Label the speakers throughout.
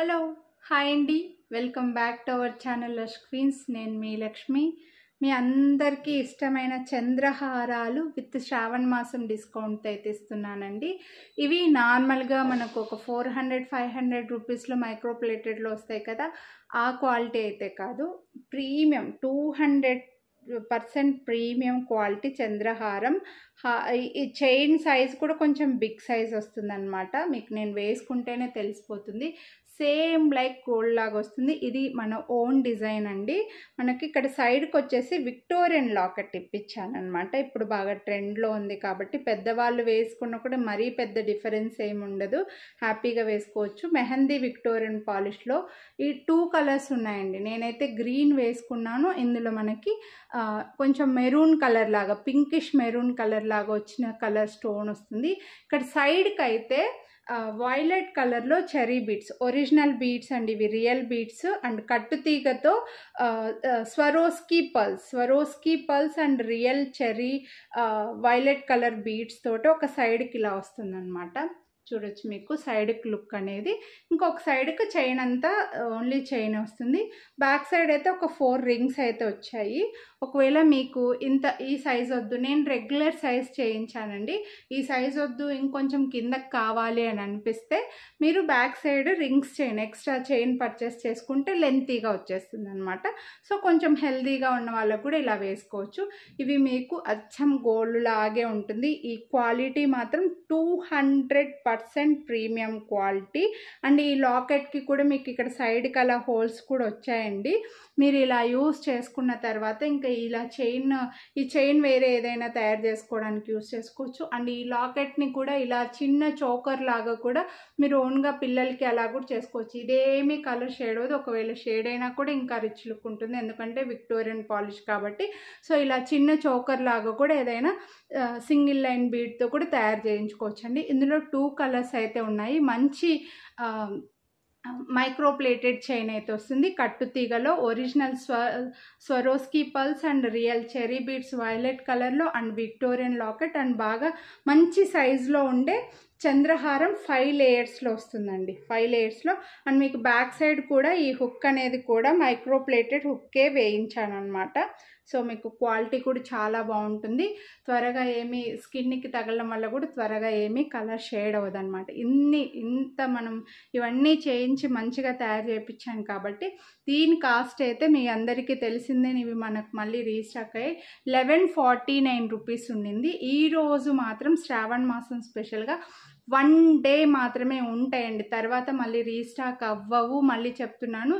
Speaker 1: hello hi అండి welcome back to our channel screens నేను మీ లక్ష్మి మీ అందరికీ ఇష్టమైన చంద్రహారాలు విత్ శ్రావణ మాసం డిస్కౌంట్ అయితే ఇస్తున్నానండి ఇవి నార్మల్గా మనకు ఒక ఫోర్ హండ్రెడ్ ఫైవ్ హండ్రెడ్ రూపీస్లో మైక్రోప్లేటెడ్లో వస్తాయి కదా ఆ క్వాలిటీ అయితే కాదు premium two hundred percent premium quality చంద్రహారం ఈ చైన్ సైజ్ కూడా కొంచెం బిగ్ సైజ్ వస్తుందన్నమాట మీకు నేను వేసుకుంటేనే తెలిసిపోతుంది సేమ్ లైక్ గోల్డ్ లాగా వస్తుంది ఇది మన ఓన్ డిజైన్ అండి మనకి ఇక్కడ సైడ్కి వచ్చేసి విక్టోరియన్ లాకెట్ ఇప్పించానమాట ఇప్పుడు బాగా ట్రెండ్లో ఉంది కాబట్టి పెద్దవాళ్ళు వేసుకున్న కూడా మరీ పెద్ద డిఫరెన్స్ ఏమి ఉండదు హ్యాపీగా వేసుకోవచ్చు మెహందీ విక్టోరియన్ పాలిష్లో ఈ టూ కలర్స్ ఉన్నాయండి నేనైతే గ్రీన్ వేసుకున్నాను ఇందులో మనకి కొంచెం మెరూన్ కలర్ లాగా పింకిష్ మెరూన్ కలర్ లాగా వచ్చిన కలర్ స్టోన్ వస్తుంది ఇక్కడ సైడ్కి అయితే వైలెట్ కలర్లో చెరీ బీట్స్ ఒరిజినల్ బీట్స్ అండి ఇవి రియల్ బీట్స్ అండ్ కట్టుతీగతో Swarovski pearls Swarovski pearls and real cherry violet colour beads తోటి ఒక సైడ్కి ఇలా వస్తుందన్నమాట చూడొచ్చు మీకు సైడ్కి లుక్ అనేది ఇంకొక సైడ్కి చైన్ అంతా ఓన్లీ uh, చైన్ వస్తుంది బ్యాక్ సైడ్ అయితే ఒక ఫోర్ రింగ్స్ అయితే వచ్చాయి ఒకవేళ మీకు ఇంత ఈ సైజ్ వద్దు నేను రెగ్యులర్ సైజ్ చేయించానండి ఈ సైజ్ వద్దు ఇంకొంచెం కిందకి కావాలి అని అనిపిస్తే మీరు back side rings chain extra chain purchase చేసుకుంటే లెంతీగా వచ్చేస్తుంది అనమాట సో కొంచెం హెల్తీగా ఉన్న వాళ్ళకు కూడా ఇలా వేసుకోవచ్చు ఇవి మీకు అచ్చం గోల్డ్ లాగే ఉంటుంది ఈ క్వాలిటీ మాత్రం two hundred percent premium quality and ఈ లాకెట్కి కూడా మీకు ఇక్కడ సైడ్కి అలా హోల్స్ కూడా వచ్చాయండి మీరు ఇలా యూస్ చేసుకున్న తర్వాత ఇంకా ఇలా చైన్ ఈ చైన్ వేరే ఏదైనా తయారు చేసుకోవడానికి యూస్ చేసుకోవచ్చు అండ్ ఈ లాకెట్ని కూడా ఇలా చిన్న చోకర్ లాగా కూడా మీరు ఓన్గా పిల్లలకి అలా కూడా చేసుకోవచ్చు ఇదేమి కలర్ షేడ్ అవుతుంది ఒకవేళ షేడ్ అయినా కూడా ఇంకా రిచ్ లుక్ ఉంటుంది ఎందుకంటే విక్టోరియన్ పాలిష్ కాబట్టి సో ఇలా చిన్న చోకర్ లాగా కూడా ఏదైనా సింగిల్ లైన్ బీడ్తో కూడా తయారు చేయించుకోవచ్చండి ఇందులో టూ కలర్స్ అయితే ఉన్నాయి మంచి మైక్రోప్లేటెడ్ చైన్ అయితే వస్తుంది కట్టు తీగలో ఒరిజినల్ స్వ Swarovski pearls and real cherry beads violet కలర్లో అండ్ విక్టోరియన్ లాకెట్ అండ్ బాగా మంచి సైజులో ఉండే చంద్రహారం ఫైవ్ లేయర్స్లో వస్తుందండి ఫైవ్ లేయర్స్లో అండ్ మీకు బ్యాక్ సైడ్ కూడా ఈ హుక్ అనేది కూడా మైక్రోప్లేటెడ్ హుక్కే వేయించాను అనమాట సో మీకు క్వాలిటీ కూడా చాలా బాగుంటుంది త్వరగా ఏమీ స్కిన్కి తగలడం వల్ల కూడా త్వరగా ఏమీ కలర్ షేడ్ అవ్వదన్నమాట ఇన్ని ఇంత మనం ఇవన్నీ చేయించి మంచిగా తయారు చేయించాం కాబట్టి దీని కాస్ట్ అయితే మీ అందరికీ తెలిసిందే ఇవి మనకు మళ్ళీ రీస్టాక్ అయ్యి లెవెన్ ఫార్టీ నైన్ రూపీస్ ఉండింది ఈరోజు మాత్రం శ్రావణ మాసం స్పెషల్గా వన్ డే మాత్రమే ఉంటాయండి తర్వాత మళ్ళీ రీస్టాక్ అవ్వవు మళ్ళీ చెప్తున్నాను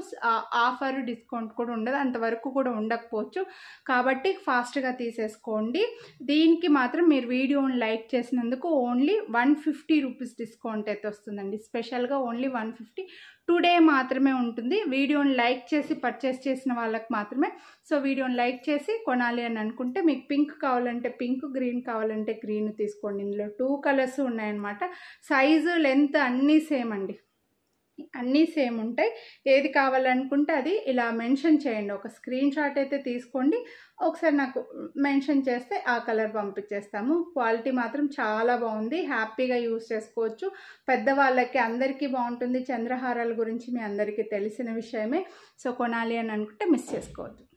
Speaker 1: ఆఫర్ డిస్కౌంట్ కూడా ఉండదు అంతవరకు కూడా ఉండకపోవచ్చు కాబట్టి ఫాస్ట్గా తీసేసుకోండి దీనికి మాత్రం మీరు వీడియోని లైక్ చేసినందుకు only one fifty rupees discount అయితే వస్తుందండి స్పెషల్గా ఓన్లీ వన్ ఫిఫ్టీ టుడే మాత్రమే ఉంటుంది వీడియోని లైక్ చేసి పర్చేస్ చేసిన వాళ్ళకి మాత్రమే సో వీడియోని లైక్ చేసి కొనాలి అని అనుకుంటే మీకు పింక్ కావాలంటే పింక్ గ్రీన్ కావాలంటే గ్రీన్ తీసుకోండి ఇందులో టూ కలర్స్ ఉన్నాయన్నమాట సైజు లెంత్ అన్నీ సేమ్ అండి అన్నీ సేమ్ ఉంటాయి ఏది కావాలనుకుంటే అది ఇలా మెన్షన్ చేయండి ఒక స్క్రీన్ షాట్ అయితే తీసుకోండి ఒకసారి నాకు మెన్షన్ చేస్తే ఆ కలర్ పంపించేస్తాము క్వాలిటీ మాత్రం చాలా బాగుంది హ్యాపీగా యూస్ చేసుకోవచ్చు పెద్దవాళ్ళకి అందరికీ బాగుంటుంది చంద్రహారాల గురించి మీ అందరికీ తెలిసిన విషయమే సో కొనాలి అని అనుకుంటే మిస్ చేసుకోవద్దు